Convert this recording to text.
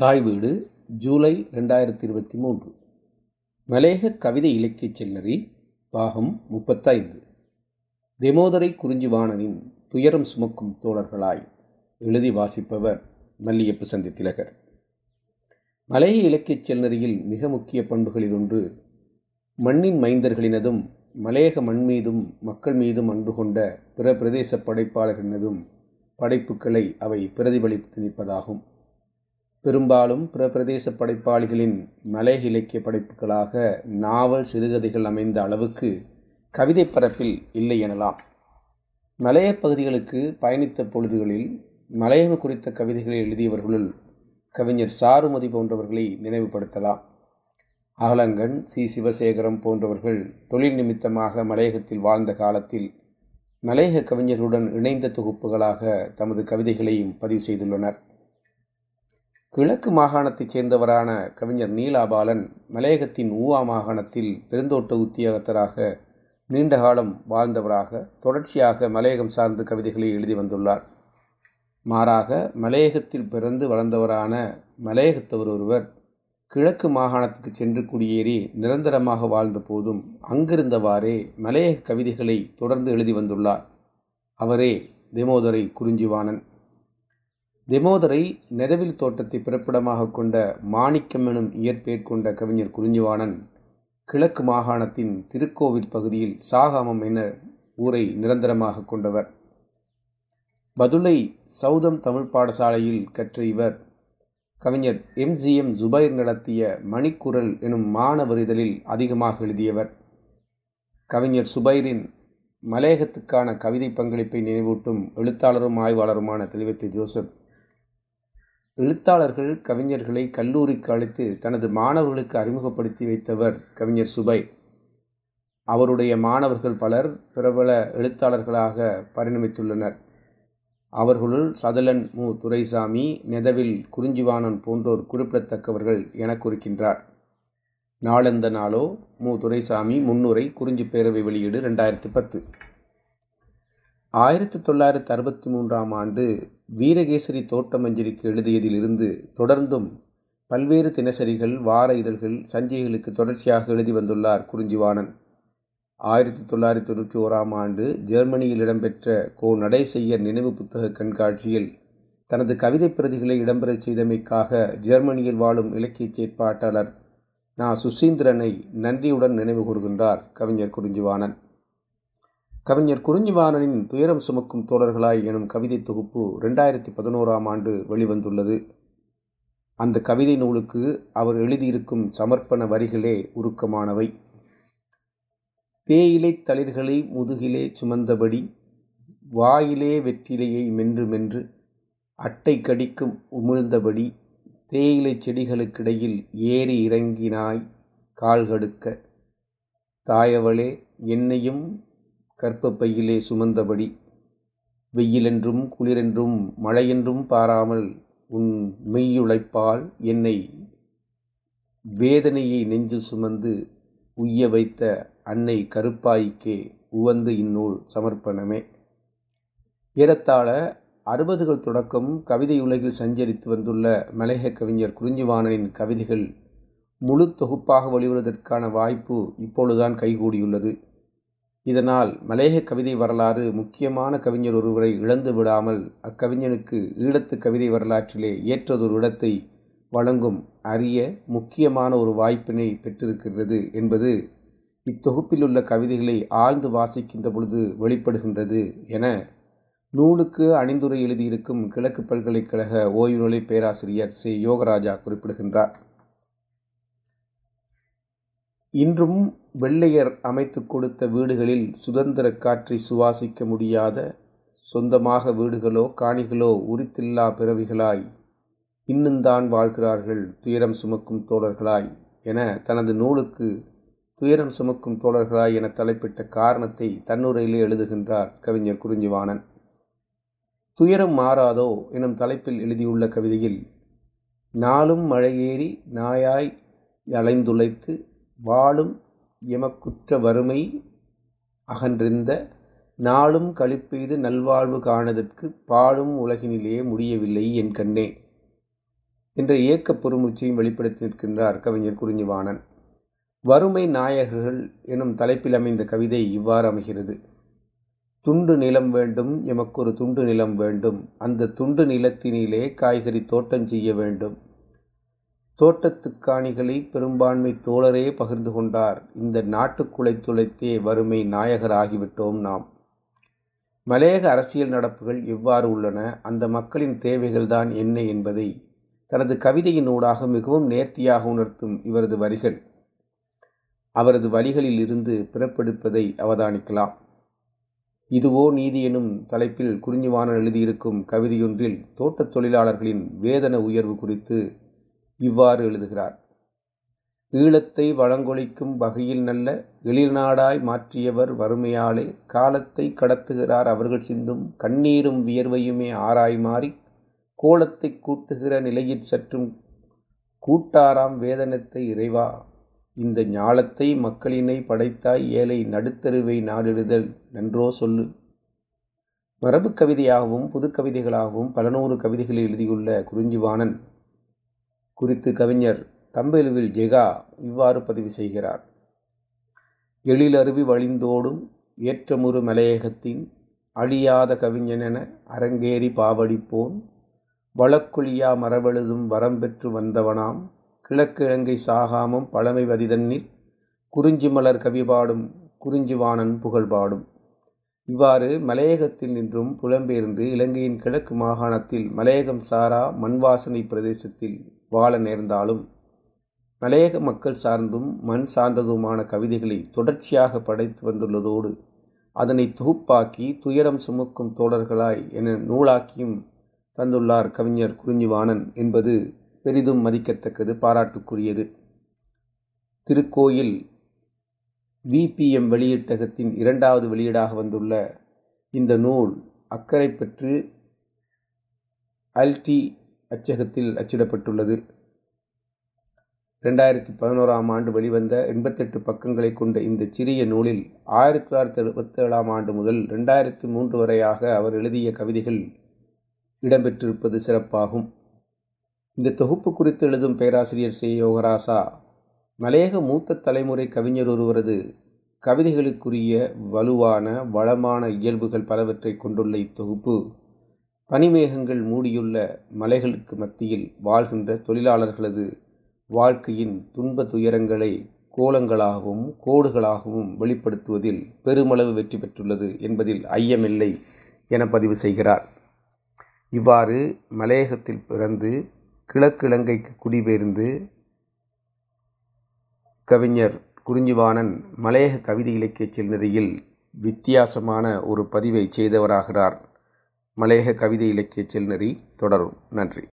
தாய் வீடு ஜூலை ரெண்டாயிரத்தி இருபத்தி மூன்று மலேக கவிதை இலக்கிய செல்லறி பாகம் முப்பத்தைந்து தெமோதரை வாணனின் துயரம் சுமக்கும் தோழர்களாய் எழுதி வாசிப்பவர் மல்லியப்பு சந்தி திலகர் மலேக இலக்கியச் செல்லறியில் மிக முக்கிய பண்புகளில் ஒன்று மண்ணின் மைந்தர்களினதும் மலையக மண் மீதும் மக்கள் மீதும் அன்பு கொண்ட பிற பிரதேச படைப்பாளர்களினதும் படைப்புகளை அவை பிரதிபலித்து நிற்பதாகும் பெரும்பாலும் பிற பிரதேச படைப்பாளிகளின் மலை இலக்கிய படைப்புகளாக நாவல் சிறுகதைகள் அமைந்த அளவுக்கு கவிதை பரப்பில் இல்லை எனலாம் மலைய பகுதிகளுக்கு பயணித்த பொழுதுகளில் மலையம் குறித்த கவிதைகளை எழுதியவர்களுள் கவிஞர் சாருமதி போன்றவர்களை நினைவுபடுத்தலாம் அகலங்கன் சி சிவசேகரம் போன்றவர்கள் தொழில் நிமித்தமாக மலையகத்தில் வாழ்ந்த காலத்தில் மலையக கவிஞர்களுடன் இணைந்த தொகுப்புகளாக தமது கவிதைகளையும் பதிவு செய்துள்ளனர் கிழக்கு மாகாணத்தைச் சேர்ந்தவரான கவிஞர் நீலாபாலன் மலையகத்தின் ஊவா மாகாணத்தில் பெருந்தோட்ட உத்தியோகத்தராக நீண்டகாலம் வாழ்ந்தவராக தொடர்ச்சியாக மலையகம் சார்ந்த கவிதைகளை எழுதி வந்துள்ளார் மாறாக மலையகத்தில் பிறந்து வளர்ந்தவரான மலையகத்தவர் ஒருவர் கிழக்கு மாகாணத்துக்கு சென்று குடியேறி நிரந்தரமாக வாழ்ந்த போதும் அங்கிருந்தவாறே மலையக கவிதைகளை தொடர்ந்து எழுதி வந்துள்ளார் அவரே தேமோதரை குறிஞ்சிவாணன் திமோதரை நெதவில் தோட்டத்தை பிறப்பிடமாக கொண்ட மாணிக்கம் எனும் இயற்பெயர் கொண்ட கவிஞர் குறிஞ்சிவாணன் கிழக்கு மாகாணத்தின் திருக்கோவில் பகுதியில் சாகாமம் என ஊரை நிரந்தரமாக கொண்டவர் பதுளை சௌதம் தமிழ் பாடசாலையில் கற்ற இவர் கவிஞர் எம்ஜிஎம் ஜுபைர் நடத்திய மணிக்குரல் எனும் மாணவர் இதழில் அதிகமாக எழுதியவர் கவிஞர் சுபைரின் மலையகத்துக்கான கவிதை பங்களிப்பை நினைவூட்டும் எழுத்தாளரும் ஆய்வாளருமான தெளிவத்தை ஜோசப் எழுத்தாளர்கள் கவிஞர்களை கல்லூரிக்கு அழைத்து தனது மாணவர்களுக்கு அறிமுகப்படுத்தி வைத்தவர் கவிஞர் சுபை அவருடைய மாணவர்கள் பலர் பிரபல எழுத்தாளர்களாக பரிணமித்துள்ளனர் அவர்களுள் சதலன் மு துரைசாமி நெதவில் குறிஞ்சிவாணன் போன்றோர் குறிப்பிடத்தக்கவர்கள் என குறிக்கின்றார் நாளெந்த நாளோ மு துரைசாமி முன்னுரை குறிஞ்சி பேரவை வெளியீடு ரெண்டாயிரத்தி பத்து ஆயிரத்தி தொள்ளாயிரத்தி அறுபத்தி மூன்றாம் ஆண்டு வீரகேசரி தோட்டமஞ்சரிக்கு எழுதியதிலிருந்து தொடர்ந்தும் பல்வேறு தினசரிகள் வார இதழ்கள் சஞ்சிகைகளுக்கு தொடர்ச்சியாக எழுதி வந்துள்ளார் குறிஞ்சிவாணன் ஆயிரத்தி தொள்ளாயிரத்தி தொண்ணூற்றி ஓராம் ஆண்டு ஜெர்மனியில் இடம்பெற்ற கோ நடை செய்ய நினைவு புத்தக கண்காட்சியில் தனது கவிதை பிரதிகளை இடம்பெறச் செய்தமைக்காக ஜெர்மனியில் வாழும் இலக்கியச் செயற்பாட்டாளர் நா சுசீந்திரனை நன்றியுடன் நினைவு கூறுகின்றார் கவிஞர் குறிஞ்சிவாணன் கவிஞர் குறிஞ்சிவாணனின் துயரம் சுமக்கும் தோழர்களாய் எனும் கவிதை தொகுப்பு ரெண்டாயிரத்தி பதினோராம் ஆண்டு வெளிவந்துள்ளது அந்த கவிதை நூலுக்கு அவர் எழுதியிருக்கும் சமர்ப்பண வரிகளே உருக்கமானவை தேயிலை தளிர்களை முதுகிலே சுமந்தபடி வாயிலே வெற்றிலையை மென்று மென்று அட்டை கடிக்கும் உமிழ்ந்தபடி தேயிலை செடிகளுக்கிடையில் ஏறி இறங்கினாய் கால்கடுக்க தாயவளே என்னையும் கற்பப்பையிலே சுமந்தபடி வெயிலென்றும் குளிரென்றும் மழையென்றும் பாராமல் உன் மெய்யுழைப்பால் என்னை வேதனையை நெஞ்சில் சுமந்து உய்ய வைத்த அன்னை கருப்பாய்க்கே உவந்து இந்நூல் சமர்ப்பணமே ஏறத்தாழ அறுபதுகள் தொடக்கம் கவிதை உலகில் சஞ்சரித்து வந்துள்ள மலையக கவிஞர் குறிஞ்சிவாணனின் கவிதைகள் முழு தொகுப்பாக வழிவதற்கான வாய்ப்பு இப்பொழுதுதான் கைகூடியுள்ளது இதனால் மலேக கவிதை வரலாறு முக்கியமான கவிஞர் ஒருவரை இழந்து விடாமல் அக்கவிஞனுக்கு ஈழத்து கவிதை வரலாற்றிலே ஏற்றதொரு இடத்தை வழங்கும் அரிய முக்கியமான ஒரு வாய்ப்பினை பெற்றிருக்கிறது என்பது இத்தொகுப்பில் உள்ள கவிதைகளை ஆழ்ந்து வாசிக்கின்ற பொழுது வெளிப்படுகின்றது என நூலுக்கு அணிந்துரை எழுதியிருக்கும் கிழக்கு பல்கலைக்கழக ஓய்வு நிலை பேராசிரியர் சி யோகராஜா குறிப்பிடுகின்றார் இன்றும் வெள்ளையர் அமைத்து கொடுத்த வீடுகளில் சுதந்திர காற்றை சுவாசிக்க முடியாத சொந்தமாக வீடுகளோ காணிகளோ உரித்தில்லா பிறவிகளாய் இன்னுந்தான் வாழ்கிறார்கள் துயரம் சுமக்கும் தோழர்களாய் என தனது நூலுக்கு துயரம் சுமக்கும் தோழர்களாய் என தலைப்பிட்ட காரணத்தை தன்னுரையிலே எழுதுகின்றார் கவிஞர் குறிஞ்சிவாணன் துயரம் மாறாதோ எனும் தலைப்பில் எழுதியுள்ள கவிதையில் நாளும் மழையேறி நாயாய் அலைந்துளைத்து வாழும் எமக்குற்ற வறுமை அகன்றிருந்த நாளும் களிப்பெய்து நல்வாழ்வு காணதற்கு பாழும் உலகினிலேயே முடியவில்லை என் கண்ணே என்ற இயக்க பொறுமூச்சையும் வெளிப்படுத்தி நிற்கின்றார் கவிஞர் குறிஞ்சிவாணன் வறுமை நாயகர்கள் எனும் தலைப்பில் அமைந்த கவிதை இவ்வாறு அமைகிறது துண்டு நிலம் வேண்டும் எமக்கொரு துண்டு நிலம் வேண்டும் அந்த துண்டு நிலத்தினிலே காய்கறி தோட்டம் செய்ய வேண்டும் தோட்டத்துக்காணிகளை பெரும்பான்மை தோழரே பகிர்ந்து கொண்டார் இந்த நாட்டுக்குலை துளைத்தே வறுமை நாயகர் ஆகிவிட்டோம் நாம் மலையக அரசியல் நடப்புகள் எவ்வாறு உள்ளன அந்த மக்களின் தேவைகள்தான் என்ன என்பதை தனது கவிதையின் ஊடாக மிகவும் நேர்த்தியாக உணர்த்தும் இவரது வரிகள் அவரது வழிகளில் இருந்து பிறப்பெடுப்பதை அவதானிக்கலாம் இதுவோ நீதி எனும் தலைப்பில் குறிஞ்சிவாணன் எழுதியிருக்கும் கவிதையொன்றில் தோட்டத் தொழிலாளர்களின் வேதன உயர்வு குறித்து இவ்வாறு எழுதுகிறார் ஈழத்தை வளங்கொழிக்கும் வகையில் நல்ல எழில்நாடாய் மாற்றியவர் வறுமையாலே காலத்தை கடத்துகிறார் அவர்கள் சிந்தும் கண்ணீரும் வியர்வையுமே ஆராய் மாறி கோலத்தை கூட்டுகிற நிலையில் சற்றும் கூட்டாராம் வேதனத்தை இறைவா இந்த ஞாலத்தை மக்களினை படைத்தாய் ஏழை நடுத்தருவை நாடிடுதல் நன்றோ சொல்லு மரபுக் கவிதையாகவும் புதுக்கவிதைகளாகவும் பல நூறு கவிதைகளை எழுதியுள்ள குறிஞ்சிவானன் குறித்து கவிஞர் தம்பெலுவில் ஜெகா இவ்வாறு பதிவு செய்கிறார் எழிலருவி வழிந்தோடும் ஏற்றமுறு மலையகத்தின் அழியாத கவிஞனென அரங்கேறி பாவடிப்போன் வளக்குழியா மரபெழுதும் வரம்பெற்று வந்தவனாம் கிழக்கிழங்கை சாகாமம் பழமை வதிதன்னில் குறிஞ்சி மலர் கவிபாடும் குறிஞ்சிவாணன் புகழ்பாடும் இவ்வாறு மலையகத்தில் நின்றும் புலம்பெயர்ந்து இலங்கையின் கிழக்கு மாகாணத்தில் மலையகம் சாரா மண்வாசனை பிரதேசத்தில் வாழ நேர்ந்தாலும் மலையக மக்கள் சார்ந்தும் மண் சார்ந்ததுமான கவிதைகளை தொடர்ச்சியாக படைத்து வந்துள்ளதோடு அதனை தொகுப்பாக்கி துயரம் சுமக்கும் தோழர்களாய் என நூலாக்கியும் தந்துள்ளார் கவிஞர் குறிஞ்சிவாணன் என்பது பெரிதும் மதிக்கத்தக்கது பாராட்டுக்குரியது திருக்கோயில் விபிஎம் வெளியீட்டகத்தின் இரண்டாவது வெளியீடாக வந்துள்ள இந்த நூல் அக்கறை பெற்று அல்டி அச்சகத்தில் அச்சிடப்பட்டுள்ளது இரண்டாயிரத்தி பதினோராம் ஆண்டு வெளிவந்த எண்பத்தெட்டு பக்கங்களை கொண்ட இந்த சிறிய நூலில் ஆயிரத்தி தொள்ளாயிரத்தி எழுபத்தேழாம் ஆண்டு முதல் ரெண்டாயிரத்தி மூன்று வரையாக அவர் எழுதிய கவிதைகள் இடம்பெற்றிருப்பது சிறப்பாகும் இந்த தொகுப்பு குறித்து எழுதும் பேராசிரியர் சி யோகராசா மலையக மூத்த தலைமுறை கவிஞர் ஒருவரது கவிதைகளுக்குரிய வலுவான வளமான இயல்புகள் பலவற்றை கொண்டுள்ள இத்தொகுப்பு பனிமேகங்கள் மூடியுள்ள மலைகளுக்கு மத்தியில் வாழ்கின்ற தொழிலாளர்களது வாழ்க்கையின் துன்ப துயரங்களை கோலங்களாகவும் கோடுகளாகவும் வெளிப்படுத்துவதில் பெருமளவு வெற்றி பெற்றுள்ளது என்பதில் ஐயமில்லை என பதிவு செய்கிறார் இவ்வாறு மலையகத்தில் பிறந்து கிழக்கிழங்கைக்கு குடிபெயர்ந்து கவிஞர் குறிஞ்சிவாணன் மலையக கவிதை இலக்கிய செல்நெறியில் வித்தியாசமான ஒரு பதிவை செய்தவராகிறார் மலையக கவிதை இலக்கிய செல்நெறி தொடரும் நன்றி